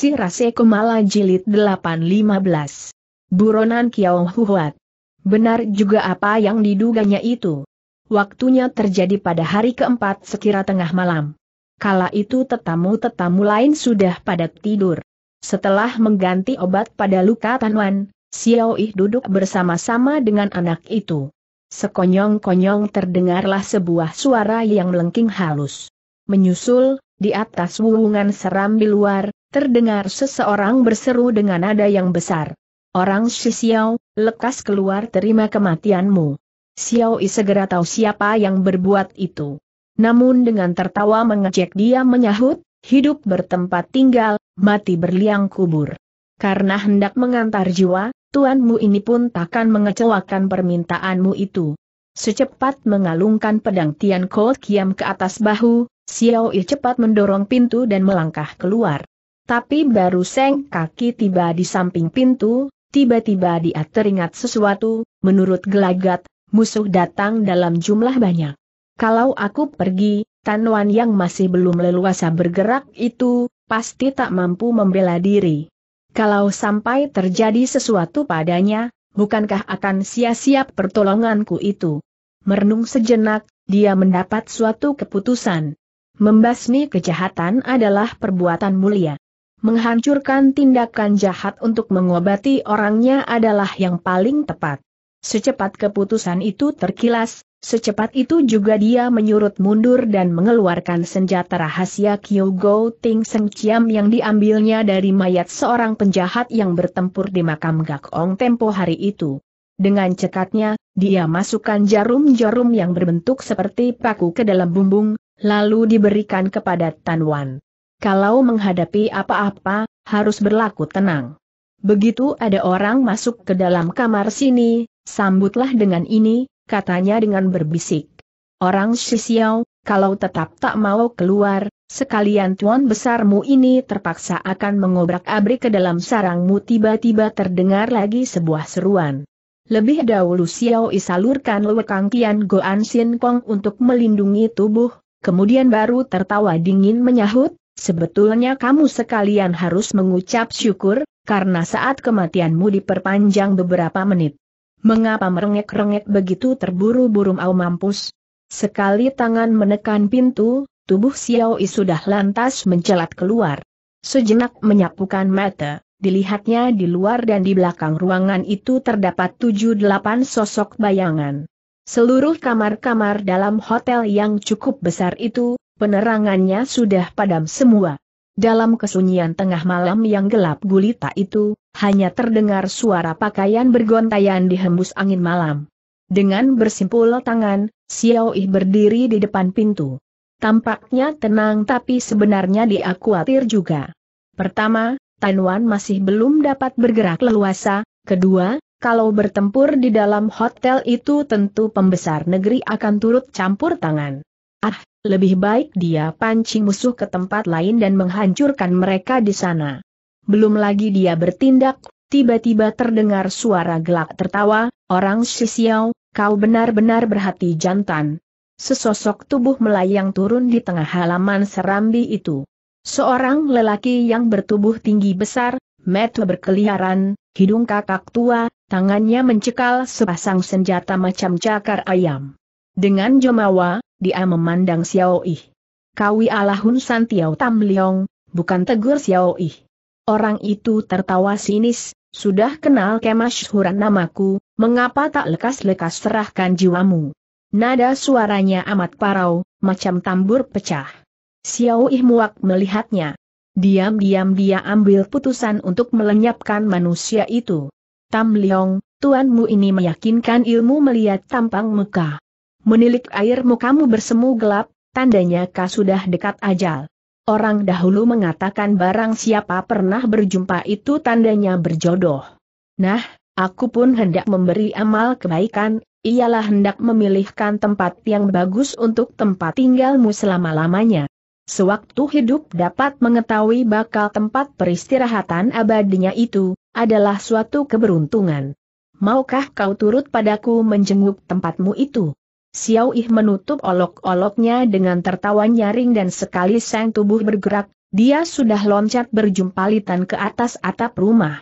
Si Rase Kumala Jilid 815. Buronan Kiao Huat. Benar juga apa yang diduganya itu. Waktunya terjadi pada hari keempat sekira tengah malam. Kala itu tetamu-tetamu lain sudah pada tidur. Setelah mengganti obat pada luka Tanwan, Xiao Yi duduk bersama-sama dengan anak itu. Sekonyong-konyong terdengarlah sebuah suara yang melengking halus. Menyusul, di atas wuwungan seram di luar, terdengar seseorang berseru dengan nada yang besar. Orang si Xiao, lekas keluar terima kematianmu. Xiao Yi segera tahu siapa yang berbuat itu. Namun dengan tertawa mengejek dia menyahut, hidup bertempat tinggal, mati berliang kubur. Karena hendak mengantar jiwa, tuanmu ini pun takkan mengecewakan permintaanmu itu. Secepat mengalungkan pedang Tian Ko Kiam ke atas bahu, Xiao Yi cepat mendorong pintu dan melangkah keluar. Tapi baru seng kaki tiba di samping pintu, tiba-tiba dia teringat sesuatu, menurut gelagat, musuh datang dalam jumlah banyak. Kalau aku pergi, Tanwan yang masih belum leluasa bergerak itu, pasti tak mampu membela diri. Kalau sampai terjadi sesuatu padanya, bukankah akan sia-sia pertolonganku itu? Merenung sejenak, dia mendapat suatu keputusan. Membasmi kejahatan adalah perbuatan mulia menghancurkan tindakan jahat untuk mengobati orangnya adalah yang paling tepat. Secepat keputusan itu terkilas, secepat itu juga dia menyurut mundur dan mengeluarkan senjata rahasia Kyogo Ting Seng Chiam yang diambilnya dari mayat seorang penjahat yang bertempur di makam Gakong tempo hari itu. Dengan cekatnya, dia masukkan jarum-jarum yang berbentuk seperti paku ke dalam bumbung, lalu diberikan kepada Tan Wan. Kalau menghadapi apa-apa, harus berlaku tenang. Begitu ada orang masuk ke dalam kamar sini, sambutlah dengan ini, katanya dengan berbisik. Orang Shishiao, kalau tetap tak mau keluar, sekalian tuan besarmu ini terpaksa akan mengobrak-abrik ke dalam sarangmu tiba-tiba terdengar lagi sebuah seruan. Lebih dahulu Xiao isalurkan lewekang Kian Goan Sin Kong untuk melindungi tubuh, kemudian baru tertawa dingin menyahut, Sebetulnya kamu sekalian harus mengucap syukur, karena saat kematianmu diperpanjang beberapa menit. Mengapa merengek-rengek begitu terburu-buru mau mampus? Sekali tangan menekan pintu, tubuh Xiao Yi sudah lantas mencelat keluar. Sejenak menyapukan mata, dilihatnya di luar dan di belakang ruangan itu terdapat tujuh delapan sosok bayangan. Seluruh kamar-kamar dalam hotel yang cukup besar itu, penerangannya sudah padam semua. Dalam kesunyian tengah malam yang gelap gulita itu, hanya terdengar suara pakaian bergontayan dihembus angin malam. Dengan bersimpul tangan, Xiao Yi berdiri di depan pintu. Tampaknya tenang tapi sebenarnya dia khawatir juga. Pertama, Tanwan masih belum dapat bergerak leluasa, kedua, kalau bertempur di dalam hotel itu tentu pembesar negeri akan turut campur tangan. Ah, lebih baik dia pancing musuh ke tempat lain dan menghancurkan mereka di sana. Belum lagi dia bertindak, tiba-tiba terdengar suara gelak tertawa, orang Sisiau, kau benar-benar berhati jantan. Sesosok tubuh melayang turun di tengah halaman serambi itu. Seorang lelaki yang bertubuh tinggi besar, mata berkeliaran, hidung kakak tua, tangannya mencekal sepasang senjata macam cakar ayam. Dengan jomawa, dia memandang Xiao Yi. Kawi alahun Hun San Tiao Tam Liong, bukan tegur Xiao Yi. Orang itu tertawa sinis, sudah kenal kemasyhuran namaku, mengapa tak lekas-lekas serahkan jiwamu. Nada suaranya amat parau, macam tambur pecah. Xiao Yi muak melihatnya. Diam-diam dia ambil putusan untuk melenyapkan manusia itu. Tam Liong, tuanmu ini meyakinkan ilmu melihat tampang muka menilik air mukamu bersemu gelap, tandanya kau sudah dekat ajal. Orang dahulu mengatakan barang siapa pernah berjumpa itu tandanya berjodoh. Nah, aku pun hendak memberi amal kebaikan, ialah hendak memilihkan tempat yang bagus untuk tempat tinggalmu selama-lamanya. Sewaktu hidup dapat mengetahui bakal tempat peristirahatan abadinya itu, adalah suatu keberuntungan. Maukah kau turut padaku menjenguk tempatmu itu? Xiao Ih menutup olok-oloknya dengan tertawa nyaring dan sekali sang tubuh bergerak, dia sudah loncat berjumpalitan ke atas atap rumah.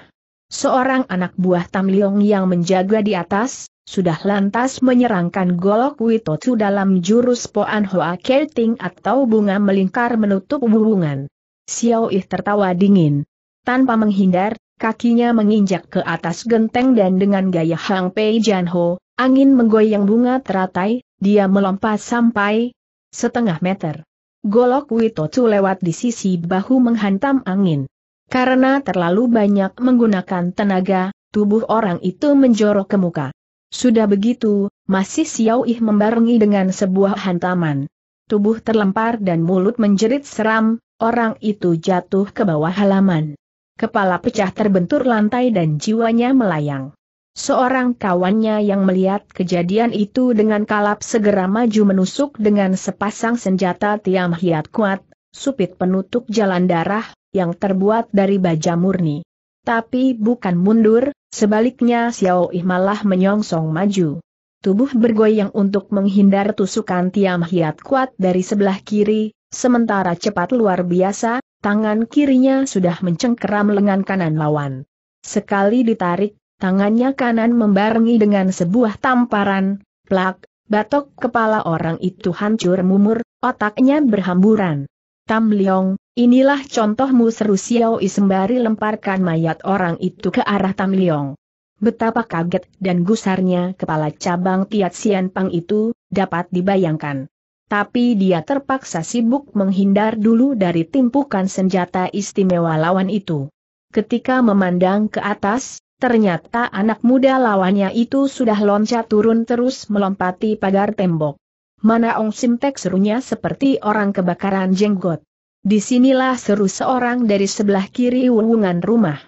Seorang anak buah Tam Liong yang menjaga di atas, sudah lantas menyerangkan golok Witotu dalam jurus Poan Hoa Kelting atau bunga melingkar menutup hubungan. Xiao Ih tertawa dingin. Tanpa menghindar, kakinya menginjak ke atas genteng dan dengan gaya Hang Pei Ho, angin menggoyang bunga teratai, dia melompat sampai setengah meter. Golok Wito Chu lewat di sisi bahu menghantam angin. Karena terlalu banyak menggunakan tenaga, tubuh orang itu menjorok ke muka. Sudah begitu, masih Xiao Yi membarengi dengan sebuah hantaman. Tubuh terlempar dan mulut menjerit seram, orang itu jatuh ke bawah halaman. Kepala pecah terbentur lantai dan jiwanya melayang. Seorang kawannya yang melihat kejadian itu dengan kalap segera maju menusuk dengan sepasang senjata tiam hiat kuat, supit penutup jalan darah, yang terbuat dari baja murni. Tapi bukan mundur, sebaliknya Xiao Yi malah menyongsong maju. Tubuh bergoyang untuk menghindar tusukan tiam hiat kuat dari sebelah kiri, sementara cepat luar biasa, Tangan kirinya sudah mencengkeram lengan kanan lawan. Sekali ditarik, tangannya kanan membarengi dengan sebuah tamparan, plak, batok kepala orang itu hancur mumur, otaknya berhamburan. Tam Liong, inilah contohmu seru Xiao sembari lemparkan mayat orang itu ke arah Tam Liong. Betapa kaget dan gusarnya kepala cabang Tiat Sian Pang itu, dapat dibayangkan tapi dia terpaksa sibuk menghindar dulu dari timpukan senjata istimewa lawan itu. Ketika memandang ke atas, ternyata anak muda lawannya itu sudah loncat turun terus melompati pagar tembok. Mana Ong Simtek serunya seperti orang kebakaran jenggot. Disinilah seru seorang dari sebelah kiri wungan rumah.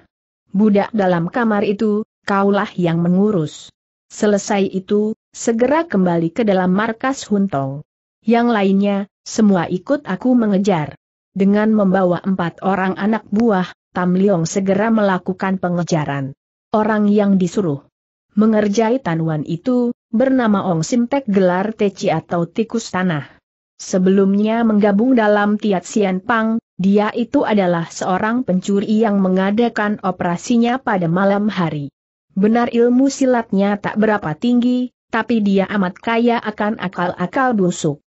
Budak dalam kamar itu, kaulah yang mengurus. Selesai itu, segera kembali ke dalam markas Huntong. Yang lainnya, semua ikut aku mengejar. Dengan membawa empat orang anak buah, Tam Liong segera melakukan pengejaran. Orang yang disuruh mengerjai tanuan itu, bernama Ong Simtek gelar Teci atau tikus tanah. Sebelumnya menggabung dalam Tiat Sian Pang, dia itu adalah seorang pencuri yang mengadakan operasinya pada malam hari. Benar ilmu silatnya tak berapa tinggi, tapi dia amat kaya akan akal-akal busuk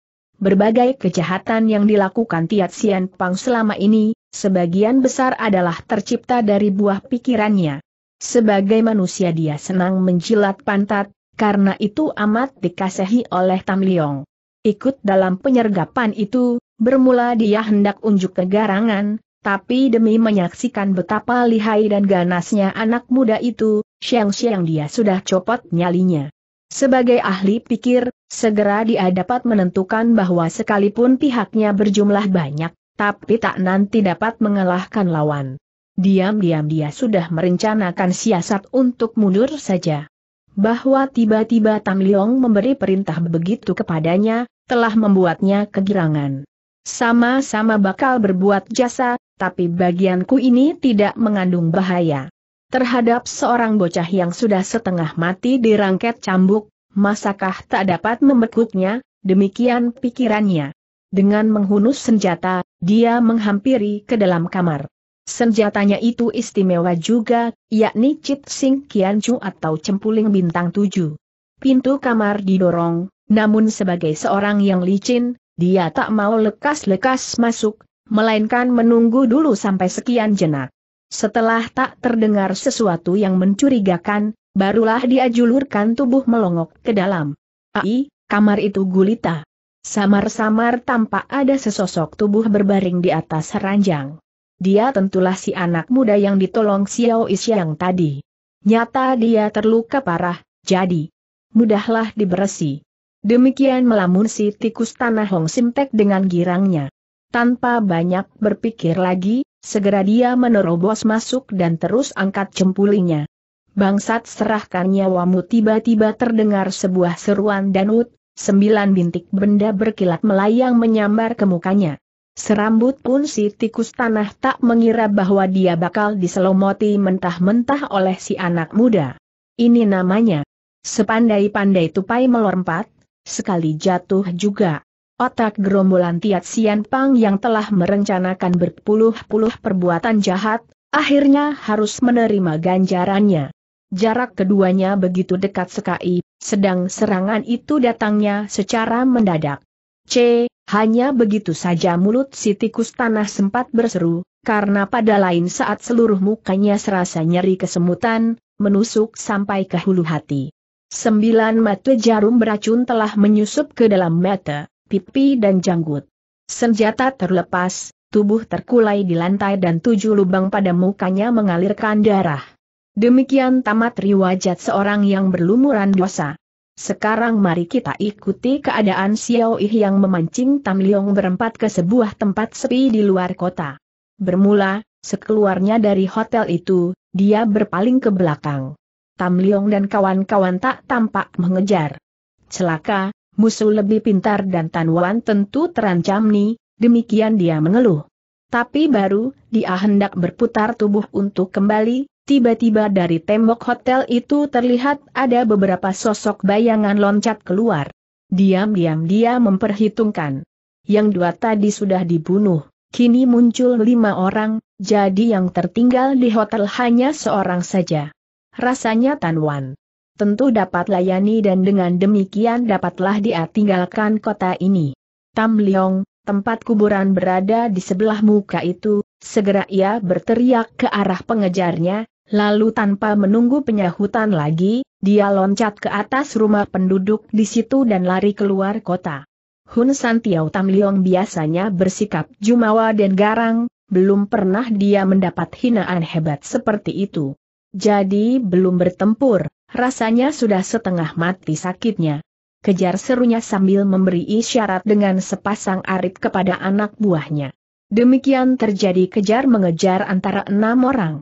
berbagai kejahatan yang dilakukan Tiat Sian Pang selama ini, sebagian besar adalah tercipta dari buah pikirannya. Sebagai manusia dia senang menjilat pantat, karena itu amat dikasihi oleh Tam Liong. Ikut dalam penyergapan itu, bermula dia hendak unjuk kegarangan, tapi demi menyaksikan betapa lihai dan ganasnya anak muda itu, siang-siang dia sudah copot nyalinya. Sebagai ahli pikir, segera dia dapat menentukan bahwa sekalipun pihaknya berjumlah banyak, tapi tak nanti dapat mengalahkan lawan. Diam-diam dia sudah merencanakan siasat untuk mundur saja. Bahwa tiba-tiba Tam Liong memberi perintah begitu kepadanya, telah membuatnya kegirangan. Sama-sama bakal berbuat jasa, tapi bagianku ini tidak mengandung bahaya terhadap seorang bocah yang sudah setengah mati di cambuk, masakah tak dapat membekuknya, demikian pikirannya. Dengan menghunus senjata, dia menghampiri ke dalam kamar. Senjatanya itu istimewa juga, yakni Chit Sing Kian Chu atau Cempuling Bintang Tujuh. Pintu kamar didorong, namun sebagai seorang yang licin, dia tak mau lekas-lekas masuk, melainkan menunggu dulu sampai sekian jenak. Setelah tak terdengar sesuatu yang mencurigakan, barulah dia julurkan tubuh melongok ke dalam. Ai, kamar itu gulita. Samar-samar tampak ada sesosok tubuh berbaring di atas ranjang. Dia tentulah si anak muda yang ditolong Xiao Isyang tadi. Nyata dia terluka parah, jadi mudahlah diberesi. Demikian melamun si tikus tanah Hong Simtek dengan girangnya. Tanpa banyak berpikir lagi, Segera dia menerobos masuk dan terus angkat cempulinya. Bangsat serahkan nyawamu tiba-tiba terdengar sebuah seruan danut, sembilan bintik benda berkilat melayang menyambar ke mukanya. Serambut pun si tikus tanah tak mengira bahwa dia bakal diselomoti mentah-mentah oleh si anak muda. Ini namanya. Sepandai-pandai tupai melompat, sekali jatuh juga. Otak gerombolan Tiat Sian Pang yang telah merencanakan berpuluh-puluh perbuatan jahat, akhirnya harus menerima ganjarannya. Jarak keduanya begitu dekat sekali, sedang serangan itu datangnya secara mendadak. C. Hanya begitu saja mulut si tikus tanah sempat berseru, karena pada lain saat seluruh mukanya serasa nyeri kesemutan, menusuk sampai ke hulu hati. Sembilan mata jarum beracun telah menyusup ke dalam mata pipi dan janggut. Senjata terlepas, tubuh terkulai di lantai dan tujuh lubang pada mukanya mengalirkan darah. Demikian tamat riwajat seorang yang berlumuran dosa. Sekarang mari kita ikuti keadaan Xiao Yi yang memancing Tam Liong berempat ke sebuah tempat sepi di luar kota. Bermula, sekeluarnya dari hotel itu, dia berpaling ke belakang. Tam Liong dan kawan-kawan tak tampak mengejar. Celaka, musuh lebih pintar dan Tan Wan tentu terancam nih, demikian dia mengeluh. Tapi baru, dia hendak berputar tubuh untuk kembali, tiba-tiba dari tembok hotel itu terlihat ada beberapa sosok bayangan loncat keluar. Diam-diam dia memperhitungkan. Yang dua tadi sudah dibunuh, kini muncul lima orang, jadi yang tertinggal di hotel hanya seorang saja. Rasanya Tan Wan tentu dapat layani dan dengan demikian dapatlah dia tinggalkan kota ini. Tam Liong, tempat kuburan berada di sebelah muka itu, segera ia berteriak ke arah pengejarnya, lalu tanpa menunggu penyahutan lagi, dia loncat ke atas rumah penduduk di situ dan lari keluar kota. Hun San Tiao Tam Liong biasanya bersikap jumawa dan garang, belum pernah dia mendapat hinaan hebat seperti itu. Jadi belum bertempur, Rasanya sudah setengah mati sakitnya. Kejar serunya sambil memberi isyarat dengan sepasang arit kepada anak buahnya. Demikian terjadi kejar mengejar antara enam orang.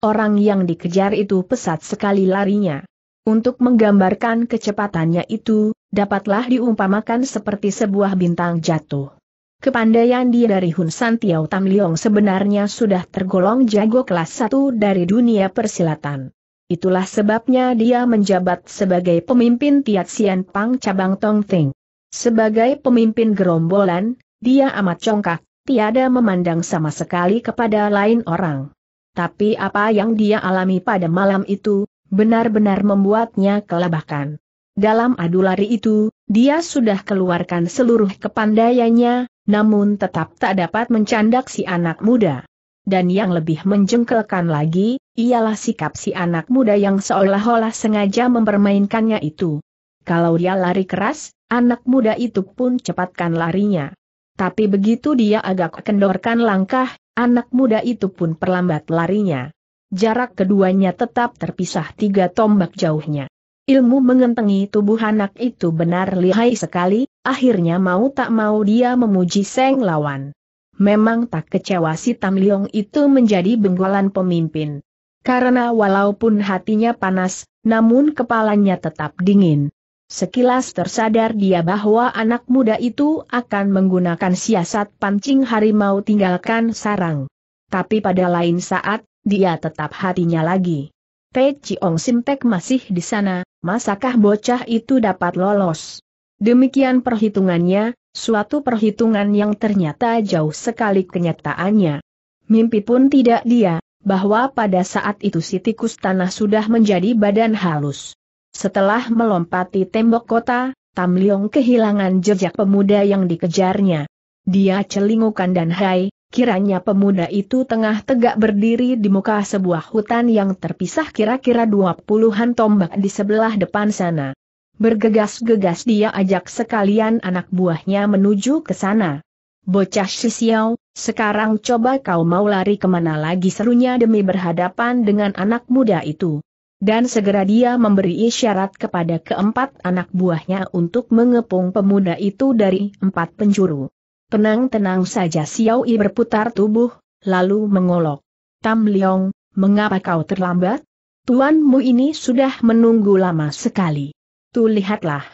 Orang yang dikejar itu pesat sekali larinya. Untuk menggambarkan kecepatannya itu, dapatlah diumpamakan seperti sebuah bintang jatuh. Kepandaian dia dari Hun San Tiao Tam Liong sebenarnya sudah tergolong jago kelas satu dari dunia persilatan. Itulah sebabnya dia menjabat sebagai pemimpin Tiat Sian Pang cabang Tong Ting. Sebagai pemimpin gerombolan, dia amat congkak, tiada memandang sama sekali kepada lain orang. Tapi apa yang dia alami pada malam itu, benar-benar membuatnya kelabakan. Dalam adu lari itu, dia sudah keluarkan seluruh kepandaiannya, namun tetap tak dapat mencandak si anak muda dan yang lebih menjengkelkan lagi, ialah sikap si anak muda yang seolah-olah sengaja mempermainkannya itu. Kalau dia lari keras, anak muda itu pun cepatkan larinya. Tapi begitu dia agak kendorkan langkah, anak muda itu pun perlambat larinya. Jarak keduanya tetap terpisah tiga tombak jauhnya. Ilmu mengentengi tubuh anak itu benar lihai sekali, akhirnya mau tak mau dia memuji Seng Lawan. Memang tak kecewa si Tam Liong itu menjadi benggolan pemimpin. Karena walaupun hatinya panas, namun kepalanya tetap dingin. Sekilas tersadar dia bahwa anak muda itu akan menggunakan siasat pancing harimau tinggalkan sarang. Tapi pada lain saat, dia tetap hatinya lagi. Te Chiong Simtek masih di sana, masakah bocah itu dapat lolos? Demikian perhitungannya, suatu perhitungan yang ternyata jauh sekali kenyataannya. Mimpi pun tidak dia, bahwa pada saat itu si tikus tanah sudah menjadi badan halus. Setelah melompati tembok kota, Tam Liong kehilangan jejak pemuda yang dikejarnya. Dia celingukan dan hai, kiranya pemuda itu tengah tegak berdiri di muka sebuah hutan yang terpisah kira-kira dua puluhan tombak di sebelah depan sana. Bergegas-gegas dia ajak sekalian anak buahnya menuju ke sana. Bocah Sisiau, sekarang coba kau mau lari kemana lagi serunya demi berhadapan dengan anak muda itu. Dan segera dia memberi isyarat kepada keempat anak buahnya untuk mengepung pemuda itu dari empat penjuru. Tenang-tenang saja Xiao I berputar tubuh, lalu mengolok. Tam Leong, mengapa kau terlambat? Tuanmu ini sudah menunggu lama sekali. Tu lihatlah.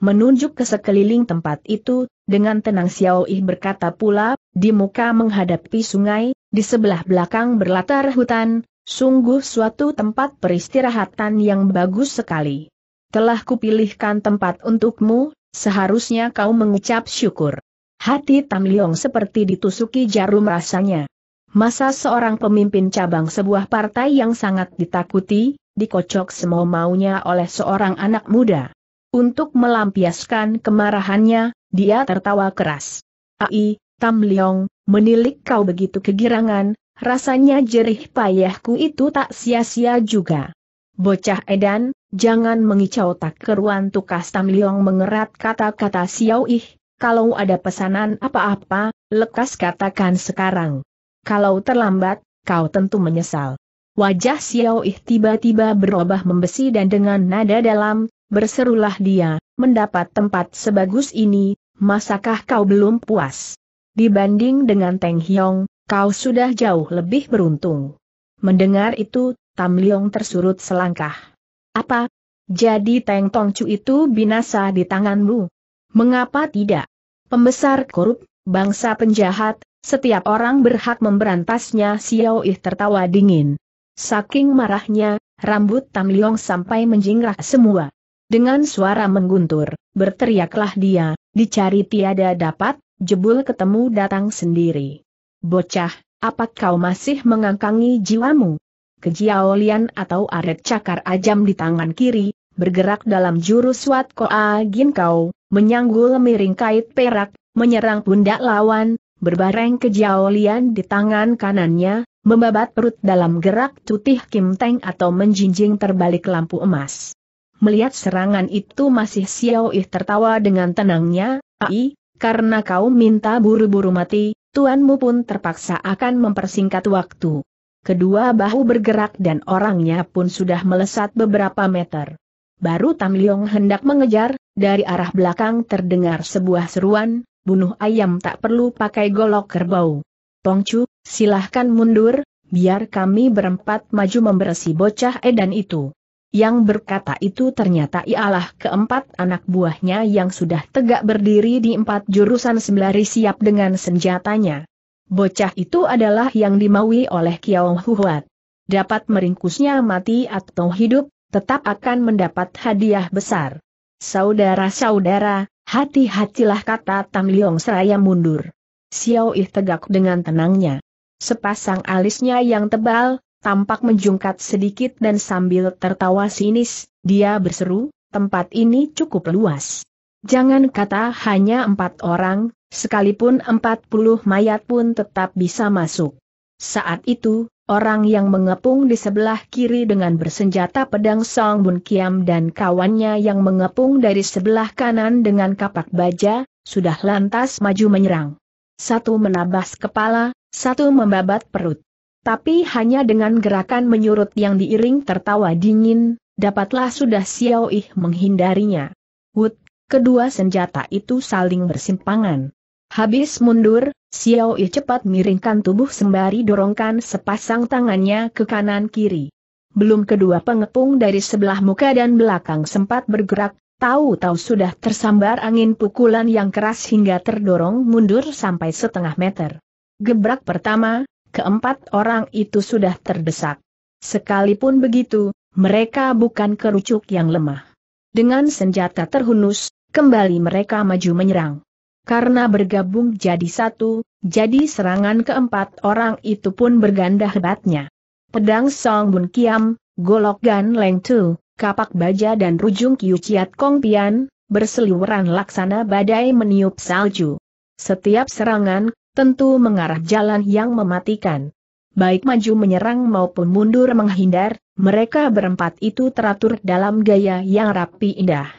Menunjuk ke sekeliling tempat itu, dengan tenang Xiao Yi berkata pula, di muka menghadapi sungai, di sebelah belakang berlatar hutan, sungguh suatu tempat peristirahatan yang bagus sekali. Telah kupilihkan tempat untukmu, seharusnya kau mengucap syukur. Hati Tam Liong seperti ditusuki jarum rasanya. Masa seorang pemimpin cabang sebuah partai yang sangat ditakuti, dikocok semau maunya oleh seorang anak muda. Untuk melampiaskan kemarahannya, dia tertawa keras. Ai, Tam Liong, menilik kau begitu kegirangan, rasanya jerih payahku itu tak sia-sia juga. Bocah edan, jangan mengicau tak keruan tukas Tam Liong mengerat kata-kata Xiao Ih, kalau ada pesanan apa-apa, lekas katakan sekarang. Kalau terlambat, kau tentu menyesal. Wajah Xiao Ih tiba-tiba berubah membesi dan dengan nada dalam, berserulah dia, mendapat tempat sebagus ini, masakah kau belum puas? Dibanding dengan Teng Hiong, kau sudah jauh lebih beruntung. Mendengar itu, Tam Liong tersurut selangkah. Apa? Jadi Teng Tong Chu itu binasa di tanganmu? Mengapa tidak? Pembesar korup, bangsa penjahat, setiap orang berhak memberantasnya Xiao Ih tertawa dingin. Saking marahnya, rambut Tam Liong sampai menjingrah semua. Dengan suara mengguntur, berteriaklah dia, dicari tiada dapat, jebul ketemu datang sendiri. Bocah, apa kau masih mengangkangi jiwamu? Kejiaolian atau aret cakar ajam di tangan kiri, bergerak dalam jurus Wat Koa Gin Kau, menyanggul miring kait perak, menyerang pundak lawan, berbareng kejiaolian di tangan kanannya, membabat perut dalam gerak cutih Kim Teng atau menjinjing terbalik lampu emas. Melihat serangan itu masih Xiao Yi tertawa dengan tenangnya, Ai, karena kau minta buru-buru mati, tuanmu pun terpaksa akan mempersingkat waktu. Kedua bahu bergerak dan orangnya pun sudah melesat beberapa meter. Baru Tam Liong hendak mengejar, dari arah belakang terdengar sebuah seruan, bunuh ayam tak perlu pakai golok kerbau. Tongcu, Silahkan mundur, biar kami berempat maju membersi bocah edan itu. Yang berkata itu ternyata ialah keempat anak buahnya yang sudah tegak berdiri di empat jurusan sembari siap dengan senjatanya. Bocah itu adalah yang dimaui oleh Kiao Huat. Dapat meringkusnya mati atau hidup, tetap akan mendapat hadiah besar. Saudara-saudara, hati-hatilah kata Tam Liong seraya mundur. Xiao Ih tegak dengan tenangnya. Sepasang alisnya yang tebal, tampak menjungkat sedikit dan sambil tertawa sinis, dia berseru, tempat ini cukup luas. Jangan kata hanya empat orang, sekalipun empat puluh mayat pun tetap bisa masuk. Saat itu, orang yang mengepung di sebelah kiri dengan bersenjata pedang Song Bun Kiam dan kawannya yang mengepung dari sebelah kanan dengan kapak baja, sudah lantas maju menyerang. Satu menabas kepala, satu membabat perut. Tapi hanya dengan gerakan menyurut yang diiring tertawa dingin, dapatlah sudah Xiao Ih menghindarinya. Wut, kedua senjata itu saling bersimpangan. Habis mundur, Xiao Ih cepat miringkan tubuh sembari dorongkan sepasang tangannya ke kanan-kiri. Belum kedua pengepung dari sebelah muka dan belakang sempat bergerak, tahu-tahu sudah tersambar angin pukulan yang keras hingga terdorong mundur sampai setengah meter. Gebrak pertama, keempat orang itu sudah terdesak. Sekalipun begitu, mereka bukan kerucuk yang lemah. Dengan senjata terhunus, kembali mereka maju menyerang. Karena bergabung jadi satu, jadi serangan keempat orang itu pun berganda hebatnya. Pedang Song Bun Kiam, Golok Gan Leng Tu, Kapak Baja dan Rujung Kiu Chiat Kong Pian, berseliweran laksana badai meniup salju. Setiap serangan tentu mengarah jalan yang mematikan. Baik maju menyerang maupun mundur menghindar, mereka berempat itu teratur dalam gaya yang rapi indah.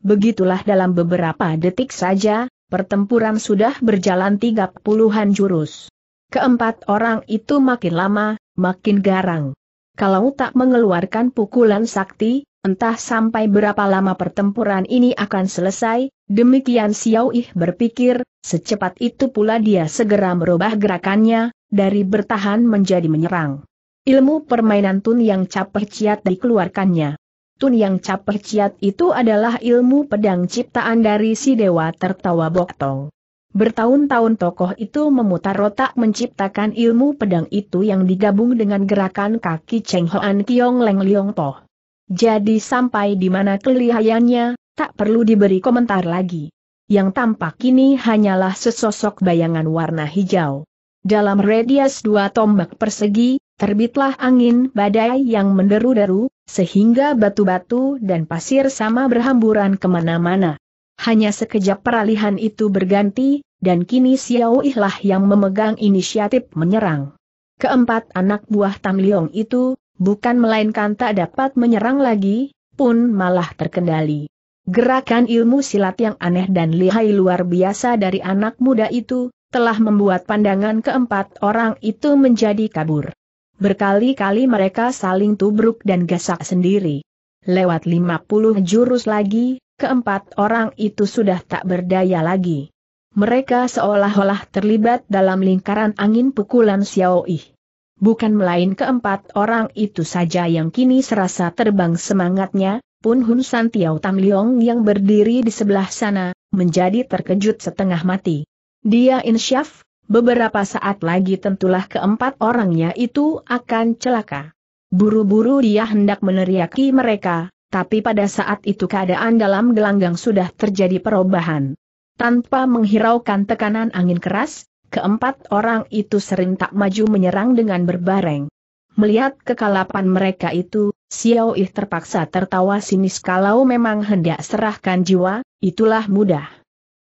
Begitulah dalam beberapa detik saja, pertempuran sudah berjalan tiga puluhan jurus. Keempat orang itu makin lama, makin garang. Kalau tak mengeluarkan pukulan sakti, Entah sampai berapa lama pertempuran ini akan selesai, demikian Xiao Yi berpikir, secepat itu pula dia segera merubah gerakannya, dari bertahan menjadi menyerang. Ilmu permainan Tun Yang Capeh Ciat dikeluarkannya. Tun Yang Capeh Ciat itu adalah ilmu pedang ciptaan dari si dewa tertawa Boktong. Bertahun-tahun tokoh itu memutar otak menciptakan ilmu pedang itu yang digabung dengan gerakan kaki Cheng Hoan Kiong Leng Liong Poh. Jadi sampai di mana kelihayannya, tak perlu diberi komentar lagi. Yang tampak kini hanyalah sesosok bayangan warna hijau. Dalam radius dua tombak persegi, terbitlah angin badai yang menderu-deru, sehingga batu-batu dan pasir sama berhamburan kemana-mana. Hanya sekejap peralihan itu berganti, dan kini Xiao Ihlah yang memegang inisiatif menyerang. Keempat anak buah Tam Liong itu, bukan melainkan tak dapat menyerang lagi, pun malah terkendali. Gerakan ilmu silat yang aneh dan lihai luar biasa dari anak muda itu, telah membuat pandangan keempat orang itu menjadi kabur. Berkali-kali mereka saling tubruk dan gesak sendiri. Lewat 50 jurus lagi, keempat orang itu sudah tak berdaya lagi. Mereka seolah-olah terlibat dalam lingkaran angin pukulan Xiao Yi. Bukan melain keempat orang itu saja yang kini serasa terbang semangatnya, pun Hun San Tiao Tam Liong yang berdiri di sebelah sana, menjadi terkejut setengah mati. Dia insyaf, beberapa saat lagi tentulah keempat orangnya itu akan celaka. Buru-buru dia hendak meneriaki mereka, tapi pada saat itu keadaan dalam gelanggang sudah terjadi perubahan. Tanpa menghiraukan tekanan angin keras, Keempat orang itu sering tak maju menyerang dengan berbareng. Melihat kekalapan mereka itu, Xiao Yi terpaksa tertawa sinis kalau memang hendak serahkan jiwa, itulah mudah.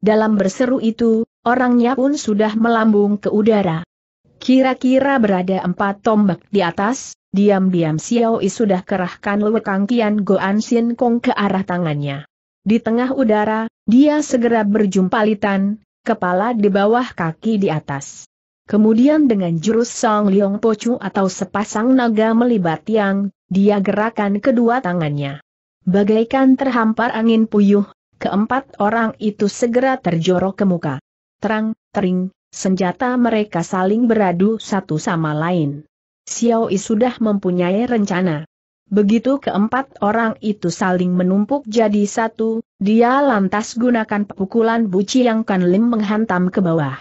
Dalam berseru itu, orangnya pun sudah melambung ke udara. Kira-kira berada empat tombak di atas, diam-diam Xiao Yi sudah kerahkan lewekang Kian An Xin Kong ke arah tangannya. Di tengah udara, dia segera berjumpa Litan, kepala di bawah kaki di atas. Kemudian dengan jurus Song Leong Pocu atau sepasang naga melibat yang, dia gerakan kedua tangannya. Bagaikan terhampar angin puyuh, keempat orang itu segera terjorok ke muka. Terang, tering, senjata mereka saling beradu satu sama lain. Xiao Yi sudah mempunyai rencana. Begitu keempat orang itu saling menumpuk jadi satu, dia lantas gunakan pukulan buci yang Kan Lim menghantam ke bawah.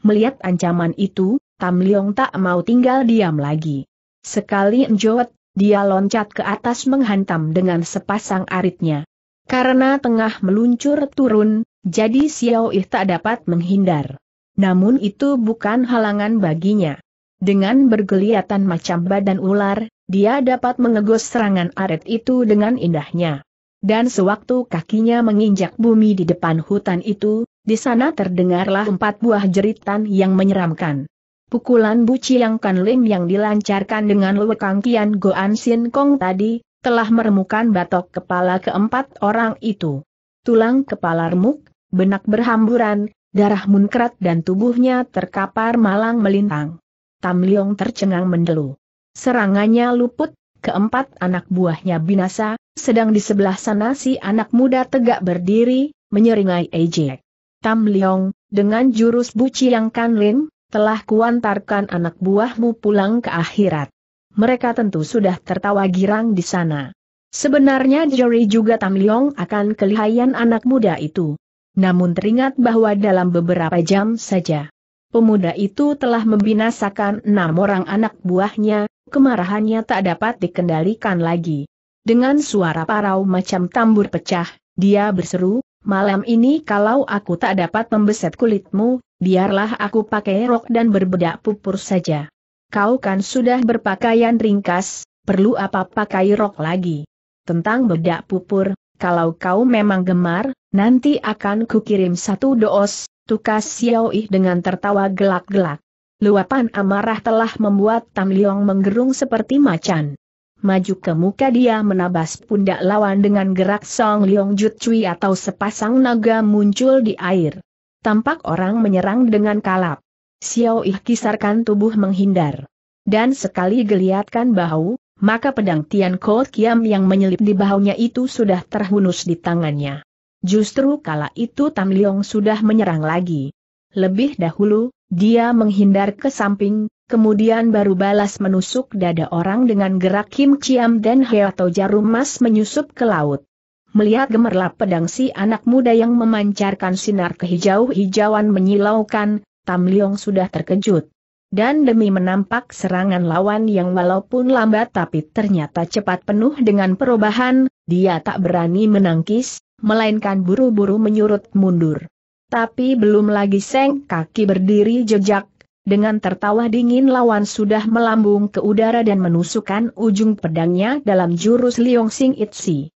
Melihat ancaman itu, Tam Liong tak mau tinggal diam lagi. Sekali njot, dia loncat ke atas menghantam dengan sepasang aritnya. Karena tengah meluncur turun, jadi Xiao Yi tak dapat menghindar. Namun itu bukan halangan baginya. Dengan bergeliatan macam badan ular, dia dapat mengegos serangan aret itu dengan indahnya. Dan sewaktu kakinya menginjak bumi di depan hutan itu, di sana terdengarlah empat buah jeritan yang menyeramkan. Pukulan buci yang kanlim yang dilancarkan dengan lewekang kian Goan Sin Kong tadi, telah meremukan batok kepala keempat orang itu. Tulang kepala remuk, benak berhamburan, darah munkrat dan tubuhnya terkapar malang melintang. Tam Liong tercengang mendelu. Serangannya luput, keempat anak buahnya binasa, sedang di sebelah sana si anak muda tegak berdiri, menyeringai ejek. Tam Liong, dengan jurus buci yang kanlin, telah kuantarkan anak buahmu pulang ke akhirat. Mereka tentu sudah tertawa girang di sana. Sebenarnya Jerry juga Tam Liong akan kelihayan anak muda itu. Namun teringat bahwa dalam beberapa jam saja, pemuda itu telah membinasakan enam orang anak buahnya, kemarahannya tak dapat dikendalikan lagi. Dengan suara parau macam tambur pecah, dia berseru, malam ini kalau aku tak dapat membeset kulitmu, biarlah aku pakai rok dan berbedak pupur saja. Kau kan sudah berpakaian ringkas, perlu apa pakai rok lagi? Tentang bedak pupur, kalau kau memang gemar, nanti akan kukirim satu doos, Tukas Xiao Yi dengan tertawa gelak-gelak. Luapan amarah telah membuat Tam Liong menggerung seperti macan. Maju ke muka dia menabas pundak lawan dengan gerak Song Liong Jut Cui atau sepasang naga muncul di air. Tampak orang menyerang dengan kalap. Xiao Yi kisarkan tubuh menghindar. Dan sekali geliatkan bahu, maka pedang Tian Kou Kiam yang menyelip di bahunya itu sudah terhunus di tangannya. Justru kala itu Tam Liong sudah menyerang lagi. Lebih dahulu, dia menghindar ke samping, kemudian baru balas menusuk dada orang dengan gerak Kim Chiam dan He atau jarum emas menyusup ke laut. Melihat gemerlap pedang si anak muda yang memancarkan sinar kehijau-hijauan menyilaukan, Tam Liong sudah terkejut. Dan demi menampak serangan lawan yang walaupun lambat tapi ternyata cepat penuh dengan perubahan, dia tak berani menangkis, melainkan buru-buru menyurut mundur. Tapi belum lagi seng kaki berdiri jejak, dengan tertawa dingin lawan sudah melambung ke udara dan menusukkan ujung pedangnya dalam jurus Liong Sing Itsi.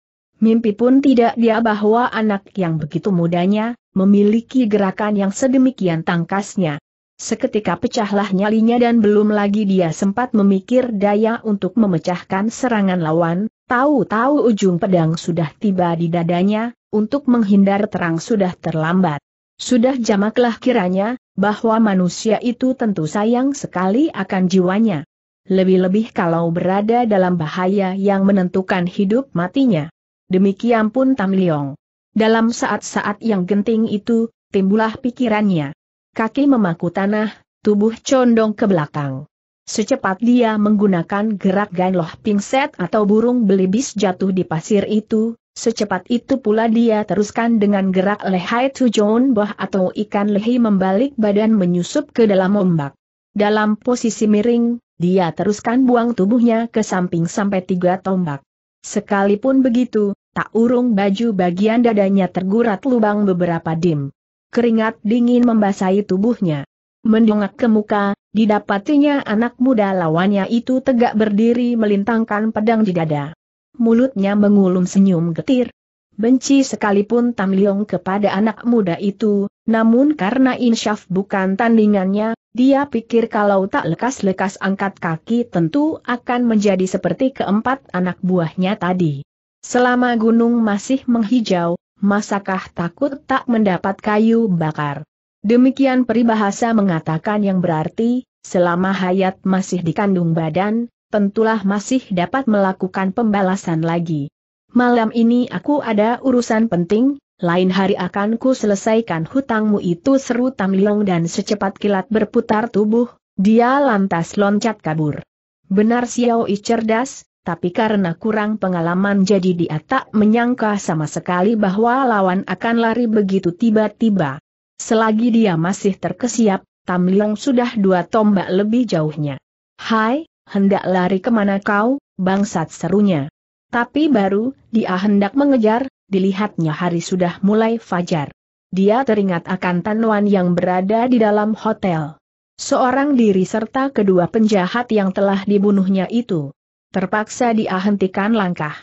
Mimpi pun tidak dia bahwa anak yang begitu mudanya, memiliki gerakan yang sedemikian tangkasnya. Seketika pecahlah nyalinya dan belum lagi dia sempat memikir daya untuk memecahkan serangan lawan, tahu-tahu ujung pedang sudah tiba di dadanya, untuk menghindar terang sudah terlambat. Sudah jamaklah kiranya, bahwa manusia itu tentu sayang sekali akan jiwanya. Lebih-lebih kalau berada dalam bahaya yang menentukan hidup matinya. Demikian pun Tam Liong. Dalam saat-saat yang genting itu, timbulah pikirannya kaki memaku tanah, tubuh condong ke belakang. Secepat dia menggunakan gerak ganloh pingset atau burung belibis jatuh di pasir itu, secepat itu pula dia teruskan dengan gerak lehai tujuan boh atau ikan lehi membalik badan menyusup ke dalam ombak. Dalam posisi miring, dia teruskan buang tubuhnya ke samping sampai tiga tombak. Sekalipun begitu, tak urung baju bagian dadanya tergurat lubang beberapa dim keringat dingin membasahi tubuhnya. Mendongak ke muka, didapatinya anak muda lawannya itu tegak berdiri melintangkan pedang di dada. Mulutnya mengulum senyum getir. Benci sekalipun Tam Liong kepada anak muda itu, namun karena insyaf bukan tandingannya, dia pikir kalau tak lekas-lekas angkat kaki tentu akan menjadi seperti keempat anak buahnya tadi. Selama gunung masih menghijau, masakah takut tak mendapat kayu bakar? Demikian peribahasa mengatakan yang berarti, selama hayat masih dikandung badan, tentulah masih dapat melakukan pembalasan lagi. Malam ini aku ada urusan penting, lain hari akan ku selesaikan hutangmu itu seru Tam Liong dan secepat kilat berputar tubuh, dia lantas loncat kabur. Benar Xiao I cerdas, tapi karena kurang pengalaman jadi dia tak menyangka sama sekali bahwa lawan akan lari begitu tiba-tiba. Selagi dia masih terkesiap, Tam Leong sudah dua tombak lebih jauhnya. Hai, hendak lari kemana kau, bangsat serunya. Tapi baru, dia hendak mengejar, dilihatnya hari sudah mulai fajar. Dia teringat akan Tanuan yang berada di dalam hotel. Seorang diri serta kedua penjahat yang telah dibunuhnya itu. Terpaksa diahentikan langkah.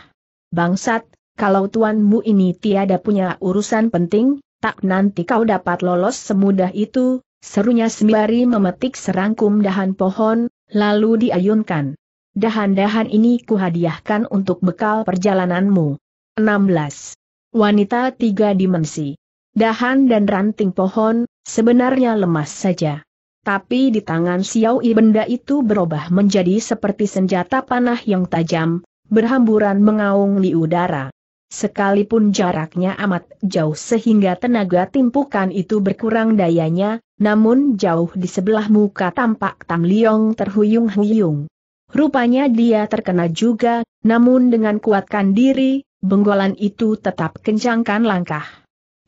Bangsat, kalau tuanmu ini tiada punya urusan penting, tak nanti kau dapat lolos semudah itu, serunya sembari memetik serangkum dahan pohon, lalu diayunkan. Dahan-dahan ini kuhadiahkan untuk bekal perjalananmu. 16. Wanita tiga dimensi. Dahan dan ranting pohon, sebenarnya lemas saja tapi di tangan Xiao Yi benda itu berubah menjadi seperti senjata panah yang tajam, berhamburan mengaung di udara. Sekalipun jaraknya amat jauh sehingga tenaga timpukan itu berkurang dayanya, namun jauh di sebelah muka tampak Tang Liong terhuyung-huyung. Rupanya dia terkena juga, namun dengan kuatkan diri, benggolan itu tetap kencangkan langkah.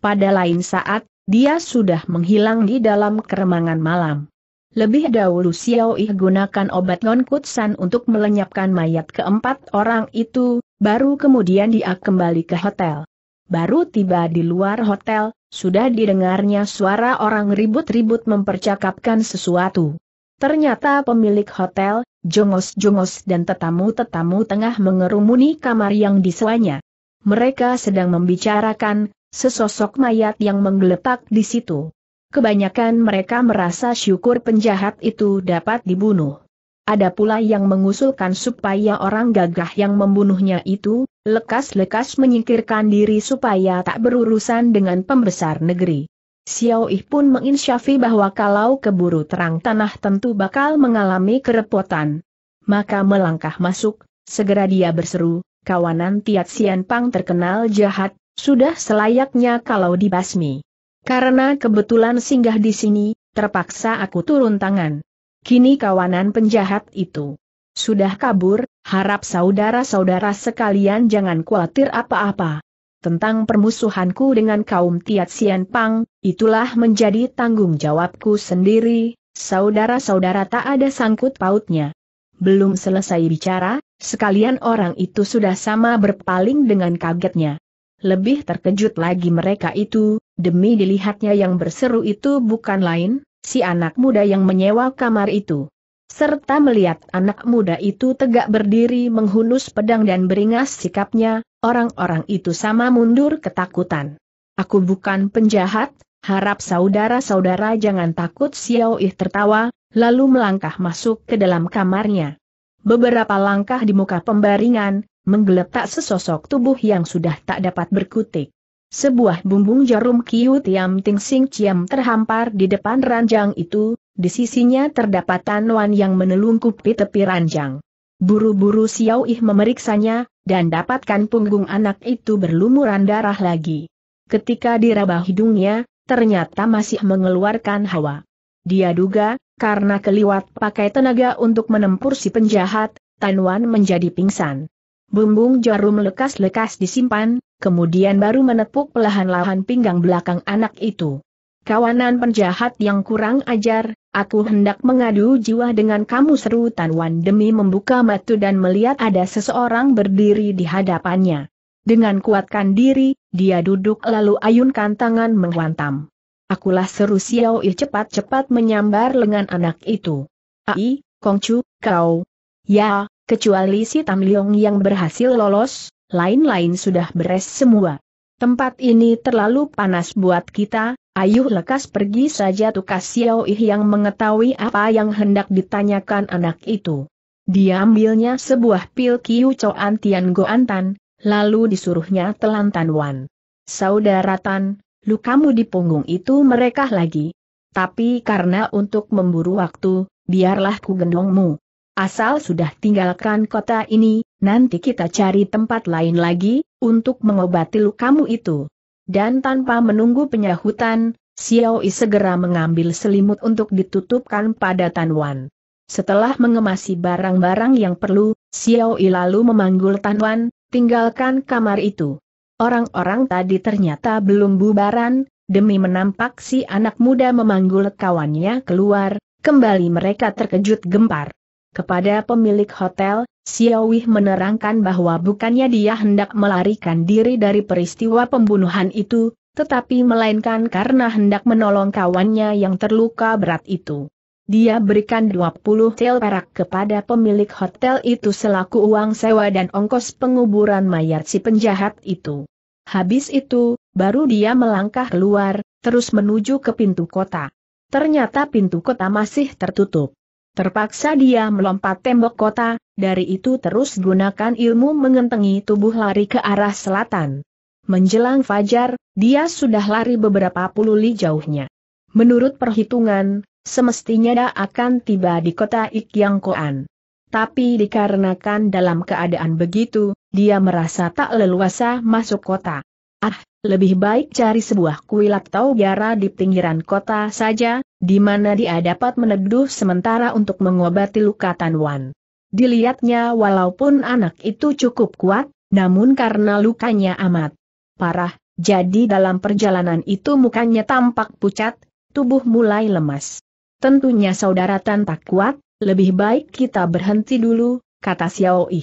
Pada lain saat, dia sudah menghilang di dalam keremangan malam. Lebih dahulu Xiao Yi gunakan obat Nonkutsan untuk melenyapkan mayat keempat orang itu, baru kemudian dia kembali ke hotel. Baru tiba di luar hotel, sudah didengarnya suara orang ribut-ribut mempercakapkan sesuatu. Ternyata pemilik hotel, jongos-jongos dan tetamu-tetamu tengah mengerumuni kamar yang disewanya. Mereka sedang membicarakan, sesosok mayat yang menggeletak di situ kebanyakan mereka merasa syukur penjahat itu dapat dibunuh. Ada pula yang mengusulkan supaya orang gagah yang membunuhnya itu, lekas-lekas menyingkirkan diri supaya tak berurusan dengan pembesar negeri. Xiao Yi pun menginsyafi bahwa kalau keburu terang tanah tentu bakal mengalami kerepotan. Maka melangkah masuk, segera dia berseru, kawanan Tiat Sian Pang terkenal jahat, sudah selayaknya kalau dibasmi. Karena kebetulan singgah di sini, terpaksa aku turun tangan. Kini kawanan penjahat itu sudah kabur, harap saudara-saudara sekalian jangan khawatir apa-apa. Tentang permusuhanku dengan kaum Tiat Sian Pang, itulah menjadi tanggung jawabku sendiri, saudara-saudara tak ada sangkut pautnya. Belum selesai bicara, sekalian orang itu sudah sama berpaling dengan kagetnya. Lebih terkejut lagi mereka itu, demi dilihatnya yang berseru itu bukan lain, si anak muda yang menyewa kamar itu. Serta melihat anak muda itu tegak berdiri menghunus pedang dan beringas sikapnya, orang-orang itu sama mundur ketakutan. Aku bukan penjahat, harap saudara-saudara jangan takut Xiao Ih tertawa, lalu melangkah masuk ke dalam kamarnya. Beberapa langkah di muka pembaringan, menggeletak sesosok tubuh yang sudah tak dapat berkutik. Sebuah bumbung jarum kiu tiam ting sing ciam terhampar di depan ranjang itu, di sisinya terdapat tanuan yang menelungkupi tepi ranjang. Buru-buru Xiao Ih memeriksanya, dan dapatkan punggung anak itu berlumuran darah lagi. Ketika diraba hidungnya, ternyata masih mengeluarkan hawa. Dia duga, karena keliwat pakai tenaga untuk menempur si penjahat, Tanuan menjadi pingsan. Bumbung jarum lekas-lekas disimpan, kemudian baru menepuk perlahan-lahan pinggang belakang anak itu. Kawanan penjahat yang kurang ajar, aku hendak mengadu jiwa dengan kamu seru Tan Wan demi membuka mata dan melihat ada seseorang berdiri di hadapannya. Dengan kuatkan diri, dia duduk lalu ayunkan tangan menguantam. Akulah seru Xiao Yi cepat-cepat menyambar lengan anak itu. Ai, Kongcu, kau. Ya, Kecuali si Tam Liong yang berhasil lolos, lain-lain sudah beres semua. Tempat ini terlalu panas buat kita, ayuh lekas pergi saja tukas Xiao Ih yang mengetahui apa yang hendak ditanyakan anak itu. Diambilnya sebuah pil Kiu Choan Tian Tan, lalu disuruhnya telan Tan Wan. Saudara Tan, lukamu di punggung itu mereka lagi. Tapi karena untuk memburu waktu, biarlah ku gendongmu. Asal sudah tinggalkan kota ini, nanti kita cari tempat lain lagi, untuk mengobati lukamu itu. Dan tanpa menunggu penyahutan, Xiao Yi segera mengambil selimut untuk ditutupkan pada Tan Wan. Setelah mengemasi barang-barang yang perlu, Xiao Yi lalu memanggul Tan Wan, tinggalkan kamar itu. Orang-orang tadi ternyata belum bubaran, demi menampak si anak muda memanggul kawannya keluar, kembali mereka terkejut gempar. Kepada pemilik hotel, Xiaowih menerangkan bahwa bukannya dia hendak melarikan diri dari peristiwa pembunuhan itu, tetapi melainkan karena hendak menolong kawannya yang terluka berat itu. Dia berikan 20 tel perak kepada pemilik hotel itu selaku uang sewa dan ongkos penguburan mayat si penjahat itu. Habis itu, baru dia melangkah keluar, terus menuju ke pintu kota. Ternyata pintu kota masih tertutup. Terpaksa dia melompat tembok kota, dari itu terus gunakan ilmu mengentengi tubuh lari ke arah selatan. Menjelang fajar, dia sudah lari beberapa puluh li jauhnya. Menurut perhitungan, semestinya dia akan tiba di kota Ikyang Koan. Tapi dikarenakan dalam keadaan begitu, dia merasa tak leluasa masuk kota. Ah, lebih baik cari sebuah kuil atau biara di pinggiran kota saja, di mana dia dapat meneduh sementara untuk mengobati luka Tan Wan. Dilihatnya walaupun anak itu cukup kuat, namun karena lukanya amat parah, jadi dalam perjalanan itu mukanya tampak pucat, tubuh mulai lemas. Tentunya saudara Tan tak kuat, lebih baik kita berhenti dulu, kata Xiao Yi.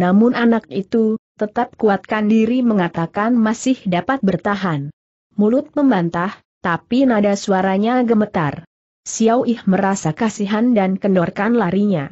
Namun anak itu, tetap kuatkan diri mengatakan masih dapat bertahan. Mulut membantah, tapi nada suaranya gemetar. Xiao Ih merasa kasihan dan kendorkan larinya.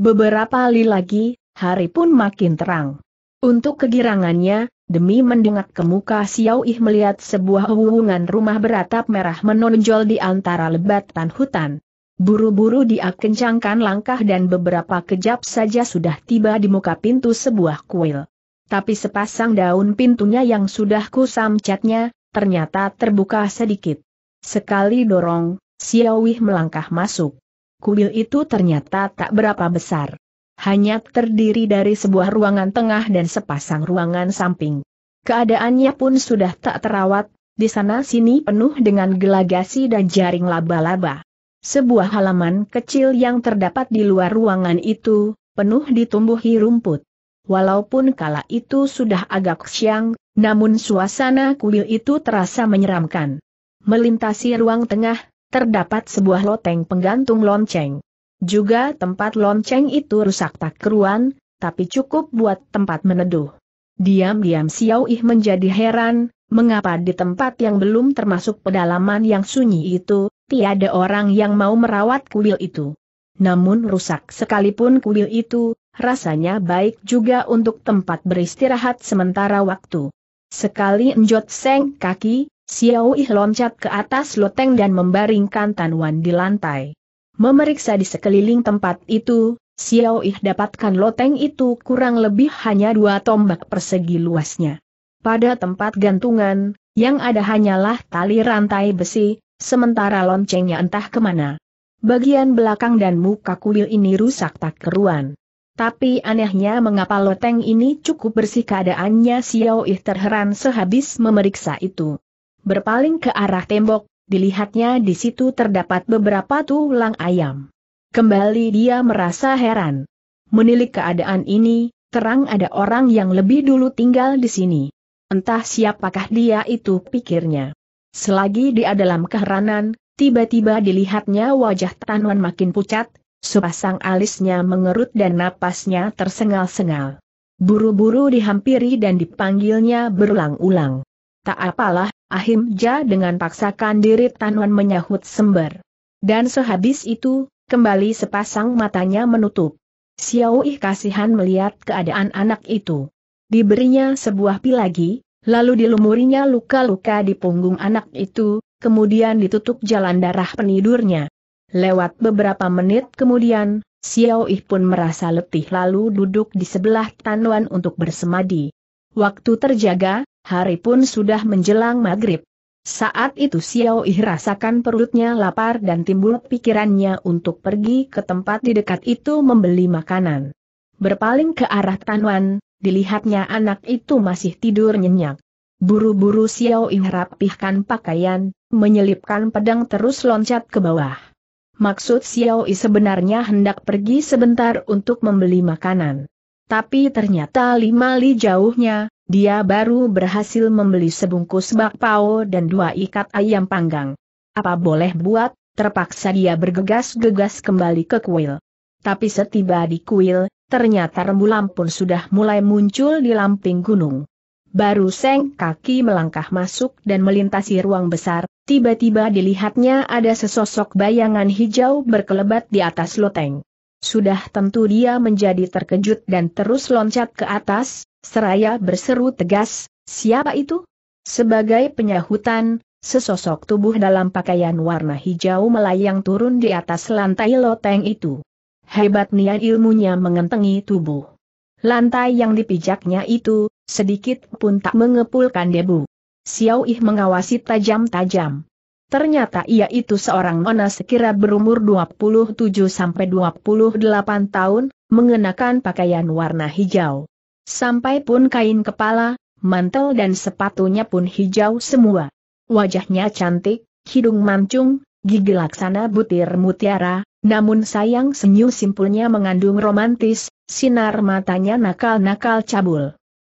Beberapa kali lagi, hari pun makin terang. Untuk kegirangannya, demi mendengak ke muka Xiao Ih melihat sebuah hubungan rumah beratap merah menonjol di antara lebatan hutan. Buru-buru dia kencangkan langkah dan beberapa kejap saja sudah tiba di muka pintu sebuah kuil tapi sepasang daun pintunya yang sudah kusam catnya ternyata terbuka sedikit. Sekali dorong, Siawih melangkah masuk. Kuil itu ternyata tak berapa besar. Hanya terdiri dari sebuah ruangan tengah dan sepasang ruangan samping. Keadaannya pun sudah tak terawat, di sana-sini penuh dengan gelagasi dan jaring laba-laba. Sebuah halaman kecil yang terdapat di luar ruangan itu, penuh ditumbuhi rumput. Walaupun kala itu sudah agak siang, namun suasana kuil itu terasa menyeramkan. Melintasi ruang tengah, terdapat sebuah loteng penggantung lonceng. Juga tempat lonceng itu rusak tak keruan, tapi cukup buat tempat meneduh. Diam-diam Xiao Yi menjadi heran, mengapa di tempat yang belum termasuk pedalaman yang sunyi itu, tiada orang yang mau merawat kuil itu. Namun rusak sekalipun kuil itu, rasanya baik juga untuk tempat beristirahat sementara waktu. Sekali enjot seng kaki, Xiao Ih loncat ke atas loteng dan membaringkan Tan Wan di lantai. Memeriksa di sekeliling tempat itu, Xiao Ih dapatkan loteng itu kurang lebih hanya dua tombak persegi luasnya. Pada tempat gantungan, yang ada hanyalah tali rantai besi, sementara loncengnya entah kemana. Bagian belakang dan muka kuil ini rusak tak keruan. Tapi anehnya mengapa loteng ini cukup bersih keadaannya Xiao Ih terheran sehabis memeriksa itu. Berpaling ke arah tembok, dilihatnya di situ terdapat beberapa tulang ayam. Kembali dia merasa heran. Menilik keadaan ini, terang ada orang yang lebih dulu tinggal di sini. Entah siapakah dia itu pikirnya. Selagi dia dalam keheranan, tiba-tiba dilihatnya wajah Tanwan makin pucat, Sepasang alisnya mengerut dan napasnya tersengal-sengal. Buru-buru dihampiri dan dipanggilnya berulang-ulang. Tak apalah, Ahimja dengan paksakan diri Tanwan menyahut sember. Dan sehabis itu, kembali sepasang matanya menutup. Xiao Yi kasihan melihat keadaan anak itu. Diberinya sebuah pil lagi, lalu dilumurinya luka-luka di punggung anak itu, kemudian ditutup jalan darah penidurnya. Lewat beberapa menit kemudian, Xiao Yi pun merasa letih lalu duduk di sebelah Tanwan untuk bersemadi. Waktu terjaga, hari pun sudah menjelang maghrib. Saat itu Xiao Yi rasakan perutnya lapar dan timbul pikirannya untuk pergi ke tempat di dekat itu membeli makanan. Berpaling ke arah Tanwan, dilihatnya anak itu masih tidur nyenyak. Buru-buru Xiao Yi rapihkan pakaian, menyelipkan pedang terus loncat ke bawah. Maksud Xiao Yi sebenarnya hendak pergi sebentar untuk membeli makanan. Tapi ternyata lima li jauhnya, dia baru berhasil membeli sebungkus bakpao dan dua ikat ayam panggang. Apa boleh buat, terpaksa dia bergegas-gegas kembali ke kuil. Tapi setiba di kuil, ternyata rembulan pun sudah mulai muncul di lamping gunung. Baru seng kaki melangkah masuk dan melintasi ruang besar, tiba-tiba dilihatnya ada sesosok bayangan hijau berkelebat di atas loteng. Sudah tentu dia menjadi terkejut dan terus loncat ke atas, seraya berseru tegas, siapa itu? Sebagai penyahutan, sesosok tubuh dalam pakaian warna hijau melayang turun di atas lantai loteng itu. Hebat niat ilmunya mengentengi tubuh. Lantai yang dipijaknya itu, sedikit pun tak mengepulkan debu. Xiao Yi mengawasi tajam-tajam. Ternyata ia itu seorang nona sekira berumur 27-28 tahun, mengenakan pakaian warna hijau. Sampai pun kain kepala, mantel dan sepatunya pun hijau semua. Wajahnya cantik, hidung mancung, gigi laksana butir mutiara, namun sayang senyum simpulnya mengandung romantis, sinar matanya nakal-nakal cabul.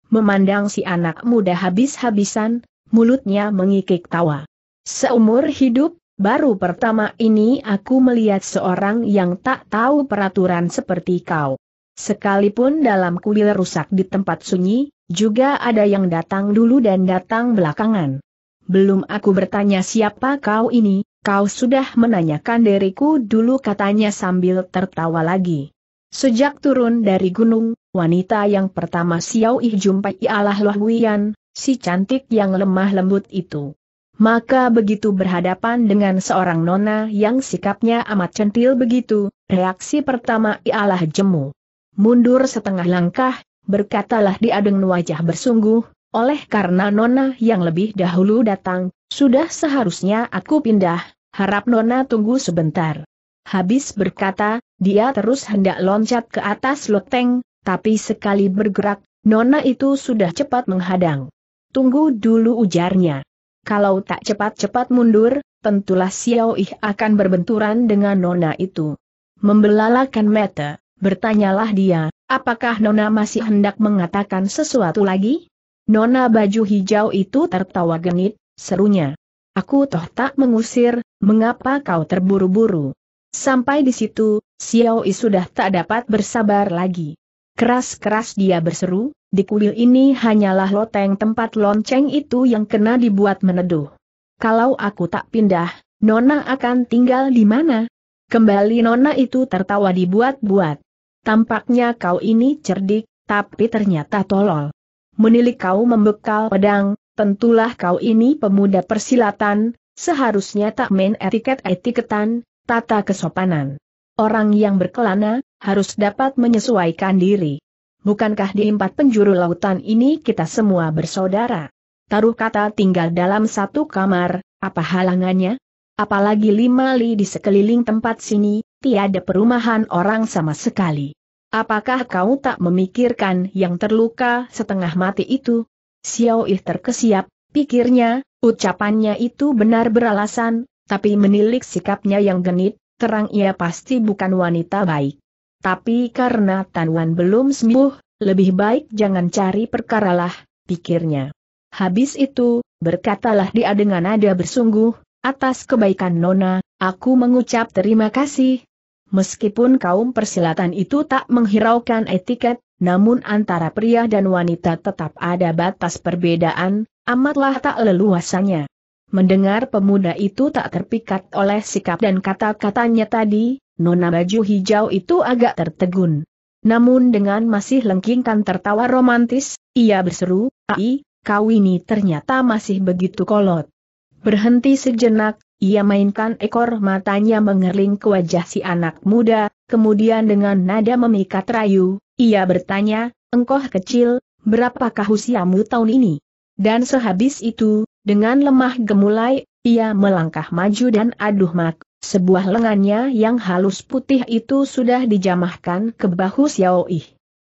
Memandang si anak muda habis-habisan, mulutnya mengikik tawa. Seumur hidup, baru pertama ini aku melihat seorang yang tak tahu peraturan seperti kau. Sekalipun dalam kuil rusak di tempat sunyi, juga ada yang datang dulu dan datang belakangan. Belum aku bertanya siapa kau ini, kau sudah menanyakan diriku dulu katanya sambil tertawa lagi. Sejak turun dari gunung, wanita yang pertama Xiao Ih jumpai ialah Loh Wian, si cantik yang lemah lembut itu. Maka begitu berhadapan dengan seorang nona yang sikapnya amat centil begitu, reaksi pertama ialah jemu. Mundur setengah langkah, berkatalah dia dengan wajah bersungguh, oleh karena nona yang lebih dahulu datang, sudah seharusnya aku pindah, harap nona tunggu sebentar. Habis berkata, dia terus hendak loncat ke atas loteng, tapi sekali bergerak, Nona itu sudah cepat menghadang. Tunggu dulu ujarnya. Kalau tak cepat-cepat mundur, tentulah Xiao Ih akan berbenturan dengan Nona itu. Membelalakan mata, bertanyalah dia, apakah Nona masih hendak mengatakan sesuatu lagi? Nona baju hijau itu tertawa genit, serunya. Aku toh tak mengusir, mengapa kau terburu-buru? Sampai di situ, Xiao Yi sudah tak dapat bersabar lagi. Keras-keras dia berseru, di kuil ini hanyalah loteng tempat lonceng itu yang kena dibuat meneduh. Kalau aku tak pindah, Nona akan tinggal di mana? Kembali Nona itu tertawa dibuat-buat. Tampaknya kau ini cerdik, tapi ternyata tolol. Menilik kau membekal pedang, tentulah kau ini pemuda persilatan, seharusnya tak main etiket-etiketan, tata kesopanan. Orang yang berkelana, harus dapat menyesuaikan diri. Bukankah di empat penjuru lautan ini kita semua bersaudara? Taruh kata tinggal dalam satu kamar, apa halangannya? Apalagi lima li di sekeliling tempat sini, tiada perumahan orang sama sekali. Apakah kau tak memikirkan yang terluka setengah mati itu? Xiao Ih terkesiap, pikirnya, ucapannya itu benar beralasan, tapi menilik sikapnya yang genit, terang ia pasti bukan wanita baik. Tapi karena Tan Wan belum sembuh, lebih baik jangan cari perkara lah, pikirnya. Habis itu, berkatalah dia dengan nada bersungguh, atas kebaikan Nona, aku mengucap terima kasih. Meskipun kaum persilatan itu tak menghiraukan etiket, namun antara pria dan wanita tetap ada batas perbedaan, amatlah tak leluasannya. Mendengar pemuda itu tak terpikat oleh sikap dan kata-katanya tadi, nona baju hijau itu agak tertegun. Namun dengan masih lengkingkan tertawa romantis, ia berseru, Ai, kau ini ternyata masih begitu kolot. Berhenti sejenak, ia mainkan ekor matanya mengerling ke wajah si anak muda, kemudian dengan nada memikat rayu, ia bertanya, engkau kecil, berapakah usiamu tahun ini? Dan sehabis itu, dengan lemah gemulai, ia melangkah maju dan aduh mak, sebuah lengannya yang halus putih itu sudah dijamahkan ke bahu Xiaoih.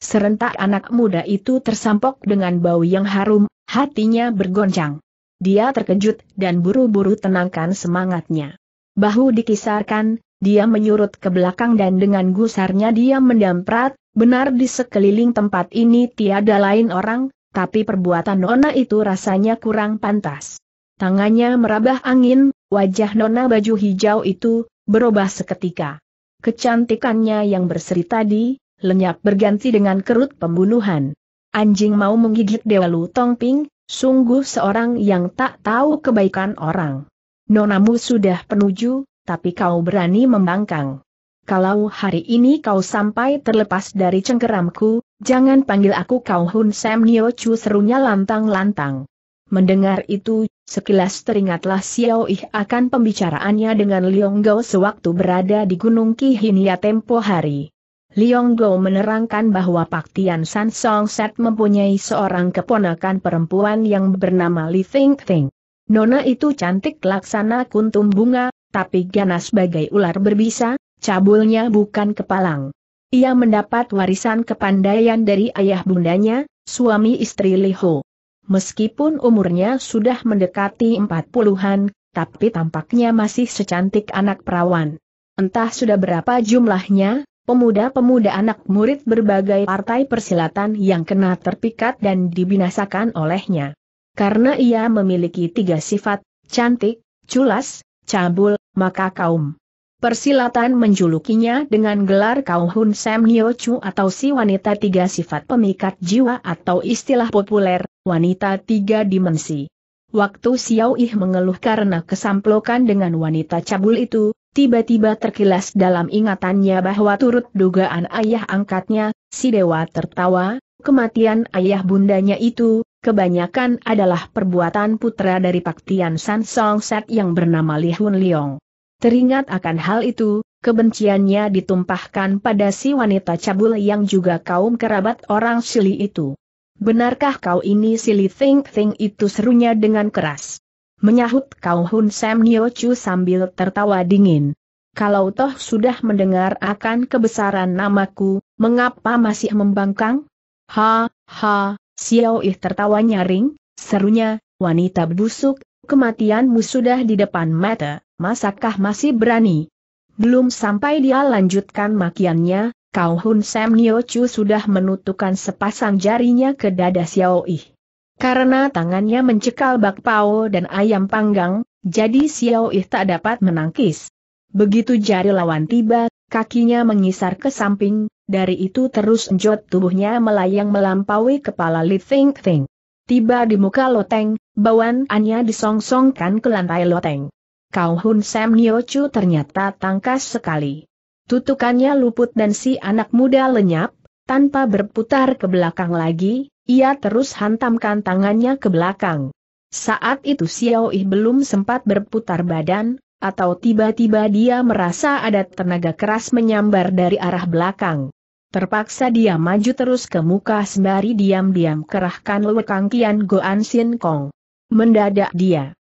Serentak anak muda itu tersampok dengan bau yang harum, hatinya bergoncang. Dia terkejut dan buru-buru tenangkan semangatnya. Bahu dikisarkan, dia menyurut ke belakang dan dengan gusarnya dia mendamprat, benar di sekeliling tempat ini tiada lain orang, tapi perbuatan Nona itu rasanya kurang pantas. Tangannya merabah angin, wajah Nona baju hijau itu, berubah seketika. Kecantikannya yang berseri tadi, lenyap berganti dengan kerut pembunuhan. Anjing mau menggigit Dewa Lu Tongping, sungguh seorang yang tak tahu kebaikan orang. Nonamu sudah penuju, tapi kau berani membangkang. Kalau hari ini kau sampai terlepas dari cengkeramku, Jangan panggil aku kau Hun Sam Nio Chu serunya lantang-lantang. Mendengar itu, sekilas teringatlah Xiao Yi akan pembicaraannya dengan Liong Gao sewaktu berada di Gunung Kihinia tempo hari. Liong Go menerangkan bahwa Pak Tian San Song Set mempunyai seorang keponakan perempuan yang bernama Li Ting Ting. Nona itu cantik laksana kuntum bunga, tapi ganas bagai ular berbisa, cabulnya bukan kepalang. Ia mendapat warisan kepandaian dari ayah bundanya, suami istri Li Ho. Meskipun umurnya sudah mendekati empat puluhan, tapi tampaknya masih secantik anak perawan. Entah sudah berapa jumlahnya, pemuda-pemuda anak murid berbagai partai persilatan yang kena terpikat dan dibinasakan olehnya. Karena ia memiliki tiga sifat, cantik, culas, cabul, maka kaum Persilatan menjulukinya dengan gelar Kau Hun Sam atau si wanita tiga sifat pemikat jiwa atau istilah populer, wanita tiga dimensi. Waktu Xiao Yi mengeluh karena kesamplokan dengan wanita cabul itu, tiba-tiba terkilas dalam ingatannya bahwa turut dugaan ayah angkatnya, si dewa tertawa, kematian ayah bundanya itu, kebanyakan adalah perbuatan putra dari Paktian San Song Set yang bernama Li Hun Leong. Teringat akan hal itu, kebenciannya ditumpahkan pada si wanita cabul yang juga kaum kerabat orang Sili itu. Benarkah kau ini Sili Think Think itu serunya dengan keras? Menyahut kau Hun Sam Nio Chu sambil tertawa dingin. Kalau toh sudah mendengar akan kebesaran namaku, mengapa masih membangkang? Ha, ha, Xiao Ih tertawa nyaring, serunya, wanita busuk, kematianmu sudah di depan mata masakah masih berani? Belum sampai dia lanjutkan makiannya, Kau Hun Sam Nio Chu sudah menutupkan sepasang jarinya ke dada Xiao Yi. Karena tangannya mencekal bakpao dan ayam panggang, jadi Xiao Yi tak dapat menangkis. Begitu jari lawan tiba, kakinya mengisar ke samping, dari itu terus enjot tubuhnya melayang melampaui kepala Li Ting Ting. Tiba di muka loteng, bawaannya disongsongkan ke lantai loteng. Kau Hun Sam Nio Chu ternyata tangkas sekali. Tutukannya luput dan si anak muda lenyap, tanpa berputar ke belakang lagi, ia terus hantamkan tangannya ke belakang. Saat itu Xiao Yi belum sempat berputar badan, atau tiba-tiba dia merasa ada tenaga keras menyambar dari arah belakang. Terpaksa dia maju terus ke muka sembari diam-diam kerahkan lewekang Kian Goan Sin Kong. Mendadak dia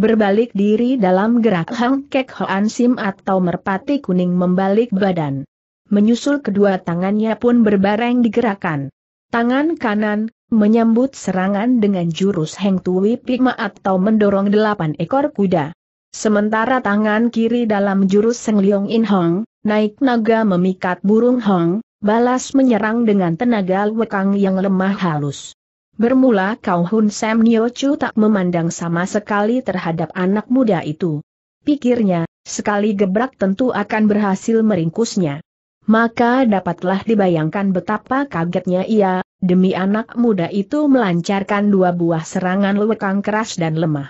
berbalik diri dalam gerak Hang Kek Hoan Sim atau merpati kuning membalik badan. Menyusul kedua tangannya pun berbareng digerakkan. Tangan kanan, menyambut serangan dengan jurus Heng Tui Pikma atau mendorong delapan ekor kuda. Sementara tangan kiri dalam jurus Seng Leong In Hong, naik naga memikat burung Hong, balas menyerang dengan tenaga wekang yang lemah halus. Bermula Kau Hun Sam Nio Chu tak memandang sama sekali terhadap anak muda itu. Pikirnya, sekali gebrak tentu akan berhasil meringkusnya. Maka dapatlah dibayangkan betapa kagetnya ia, demi anak muda itu melancarkan dua buah serangan lewekang keras dan lemah.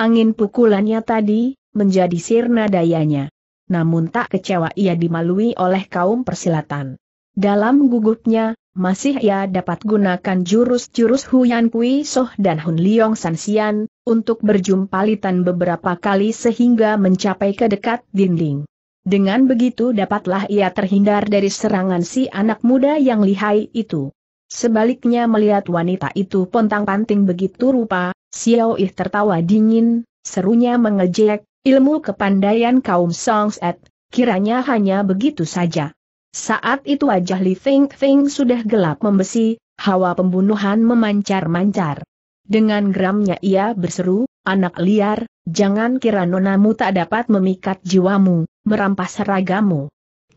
Angin pukulannya tadi, menjadi sirna dayanya. Namun tak kecewa ia dimalui oleh kaum persilatan. Dalam gugupnya, masih ia dapat gunakan jurus-jurus Huyan Kui Soh dan Hun Liong Xian untuk berjumpalitan beberapa kali sehingga mencapai ke dekat dinding. Dengan begitu dapatlah ia terhindar dari serangan si anak muda yang lihai itu. Sebaliknya melihat wanita itu pontang-panting begitu rupa, Xiao Ih tertawa dingin, serunya mengejek, ilmu kepandaian kaum Song's Songset, kiranya hanya begitu saja. Saat itu wajah Li Feng Feng sudah gelap membesi, hawa pembunuhan memancar-mancar. Dengan geramnya ia berseru, anak liar, jangan kira nonamu tak dapat memikat jiwamu, merampas ragamu.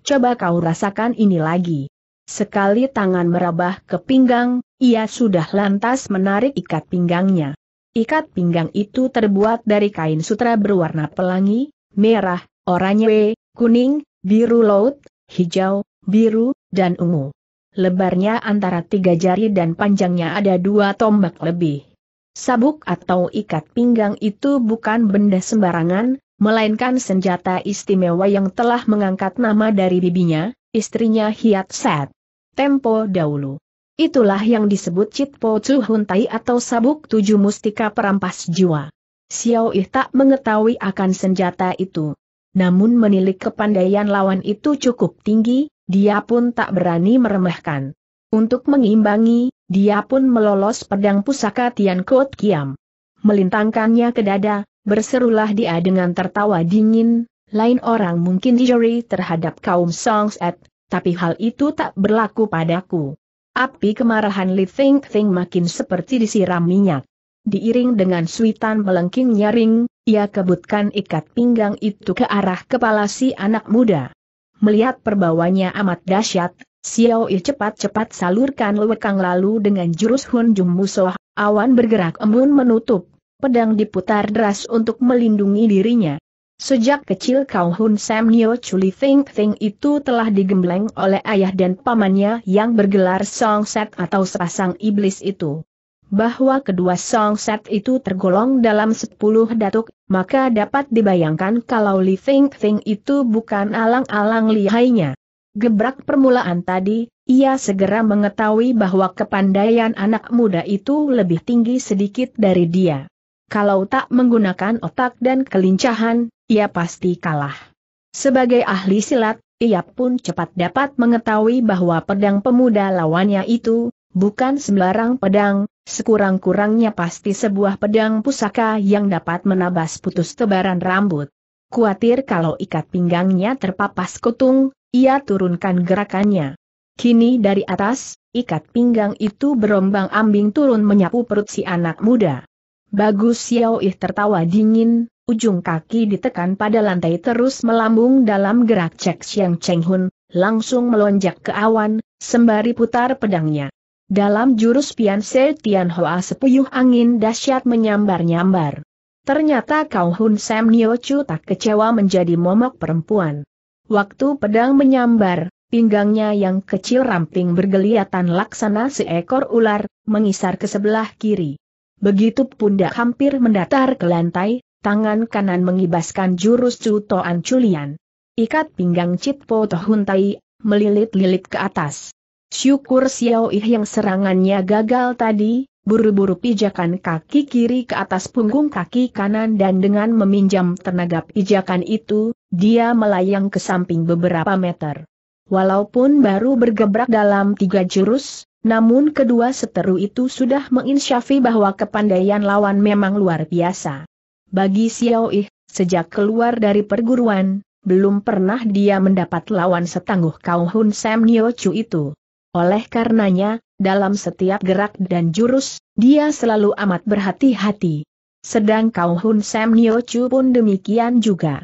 Coba kau rasakan ini lagi. Sekali tangan merabah ke pinggang, ia sudah lantas menarik ikat pinggangnya. Ikat pinggang itu terbuat dari kain sutra berwarna pelangi, merah, oranye, kuning, biru laut, hijau, biru, dan ungu. Lebarnya antara tiga jari dan panjangnya ada dua tombak lebih. Sabuk atau ikat pinggang itu bukan benda sembarangan, melainkan senjata istimewa yang telah mengangkat nama dari bibinya, istrinya Hiat Set. Tempo dahulu. Itulah yang disebut Cit Po Chu Tai atau sabuk tujuh mustika perampas jiwa. Xiao Yi tak mengetahui akan senjata itu. Namun menilik kepandaian lawan itu cukup tinggi, dia pun tak berani meremehkan. Untuk mengimbangi, dia pun melolos pedang pusaka Tian Kot Kiam. Melintangkannya ke dada, berserulah dia dengan tertawa dingin, lain orang mungkin dijeri terhadap kaum Songs at, tapi hal itu tak berlaku padaku. Api kemarahan Li Feng Feng makin seperti disiram minyak. Diiring dengan suitan melengking nyaring, ia kebutkan ikat pinggang itu ke arah kepala si anak muda. Melihat perbawanya amat dahsyat, Xiao Yi cepat-cepat salurkan lewekang lalu dengan jurus Hun Jum Musoh, awan bergerak embun menutup, pedang diputar deras untuk melindungi dirinya. Sejak kecil Kau Hun Sam Nio Chuli Thing Thing itu telah digembleng oleh ayah dan pamannya yang bergelar Song Set atau sepasang iblis itu bahwa kedua songset itu tergolong dalam sepuluh datuk, maka dapat dibayangkan kalau Li Feng Feng itu bukan alang-alang lihainya. Gebrak permulaan tadi, ia segera mengetahui bahwa kepandaian anak muda itu lebih tinggi sedikit dari dia. Kalau tak menggunakan otak dan kelincahan, ia pasti kalah. Sebagai ahli silat, ia pun cepat dapat mengetahui bahwa pedang pemuda lawannya itu, bukan sembarang pedang, sekurang-kurangnya pasti sebuah pedang pusaka yang dapat menabas putus tebaran rambut. Kuatir kalau ikat pinggangnya terpapas kutung, ia turunkan gerakannya. Kini dari atas, ikat pinggang itu berombang ambing turun menyapu perut si anak muda. Bagus Xiao Yi tertawa dingin, ujung kaki ditekan pada lantai terus melambung dalam gerak cek Siang Cheng Hun, langsung melonjak ke awan, sembari putar pedangnya. Dalam jurus Pian Se Tian Hoa sepuyuh angin dahsyat menyambar-nyambar. Ternyata Kau Hun Sam Nio Chu tak kecewa menjadi momok perempuan. Waktu pedang menyambar, pinggangnya yang kecil ramping bergeliatan laksana seekor ular, mengisar ke sebelah kiri. Begitu pundak hampir mendatar ke lantai, tangan kanan mengibaskan jurus Chu Toan Chulian. Ikat pinggang Chit Po Tohun Tai, melilit-lilit ke atas. Syukur Xiao Ih yang serangannya gagal tadi, buru-buru pijakan kaki kiri ke atas punggung kaki kanan dan dengan meminjam tenaga pijakan itu, dia melayang ke samping beberapa meter. Walaupun baru bergebrak dalam tiga jurus, namun kedua seteru itu sudah menginsyafi bahwa kepandaian lawan memang luar biasa. Bagi Xiao Ih, sejak keluar dari perguruan, belum pernah dia mendapat lawan setangguh Kau Hun Sam Nio Chu itu. Oleh karenanya, dalam setiap gerak dan jurus, dia selalu amat berhati-hati. Sedang Kau Hun Sam Nio Chu pun demikian juga.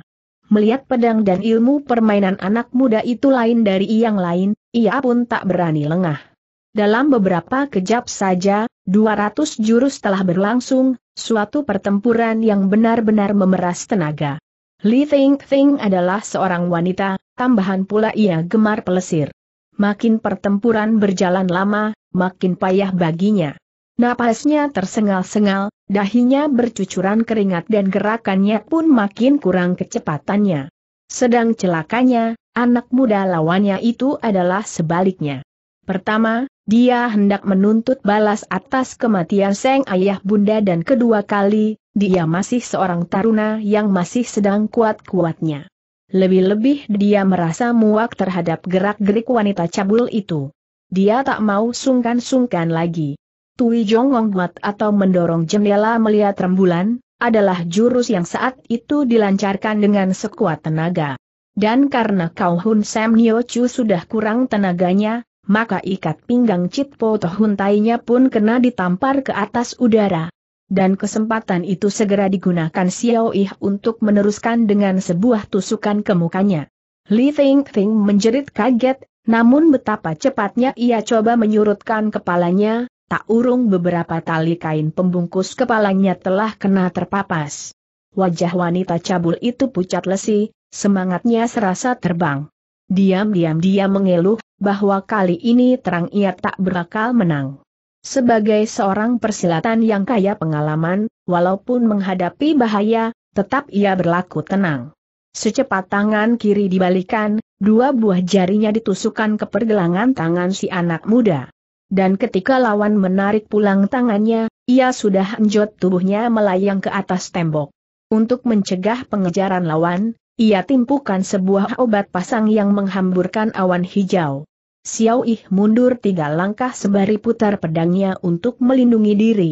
Melihat pedang dan ilmu permainan anak muda itu lain dari yang lain, ia pun tak berani lengah. Dalam beberapa kejap saja, 200 jurus telah berlangsung, suatu pertempuran yang benar-benar memeras tenaga. Li Ting Ting adalah seorang wanita, tambahan pula ia gemar pelesir. Makin pertempuran berjalan lama, makin payah baginya. Napasnya tersengal-sengal, dahinya bercucuran keringat dan gerakannya pun makin kurang kecepatannya. Sedang celakanya, anak muda lawannya itu adalah sebaliknya. Pertama, dia hendak menuntut balas atas kematian Seng Ayah Bunda dan kedua kali, dia masih seorang taruna yang masih sedang kuat-kuatnya. Lebih-lebih dia merasa muak terhadap gerak-gerik wanita cabul itu. Dia tak mau sungkan-sungkan lagi. Tui jongong buat atau mendorong jendela melihat rembulan, adalah jurus yang saat itu dilancarkan dengan sekuat tenaga. Dan karena Kau Hun Sam Nyo Chu sudah kurang tenaganya, maka ikat pinggang Citpo Tohuntainya pun kena ditampar ke atas udara dan kesempatan itu segera digunakan Xiao Yi untuk meneruskan dengan sebuah tusukan ke mukanya. Li Ting Ting menjerit kaget, namun betapa cepatnya ia coba menyurutkan kepalanya, tak urung beberapa tali kain pembungkus kepalanya telah kena terpapas. Wajah wanita cabul itu pucat lesi, semangatnya serasa terbang. Diam-diam dia mengeluh, bahwa kali ini terang ia tak berakal menang. Sebagai seorang persilatan yang kaya pengalaman, walaupun menghadapi bahaya, tetap ia berlaku tenang. Secepat tangan kiri dibalikan, dua buah jarinya ditusukkan ke pergelangan tangan si anak muda. Dan ketika lawan menarik pulang tangannya, ia sudah enjot tubuhnya melayang ke atas tembok. Untuk mencegah pengejaran lawan, ia timpukan sebuah obat pasang yang menghamburkan awan hijau. Xiao Yi mundur tiga langkah sembari putar pedangnya untuk melindungi diri.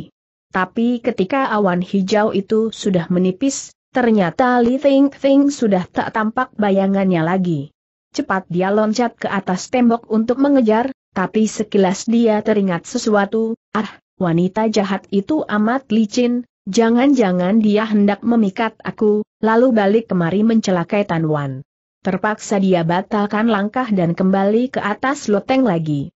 Tapi ketika awan hijau itu sudah menipis, ternyata Li Ting Ting sudah tak tampak bayangannya lagi. Cepat dia loncat ke atas tembok untuk mengejar, tapi sekilas dia teringat sesuatu, ah, wanita jahat itu amat licin, jangan-jangan dia hendak memikat aku, lalu balik kemari mencelakai Tan Wan. Terpaksa dia batalkan langkah dan kembali ke atas loteng lagi.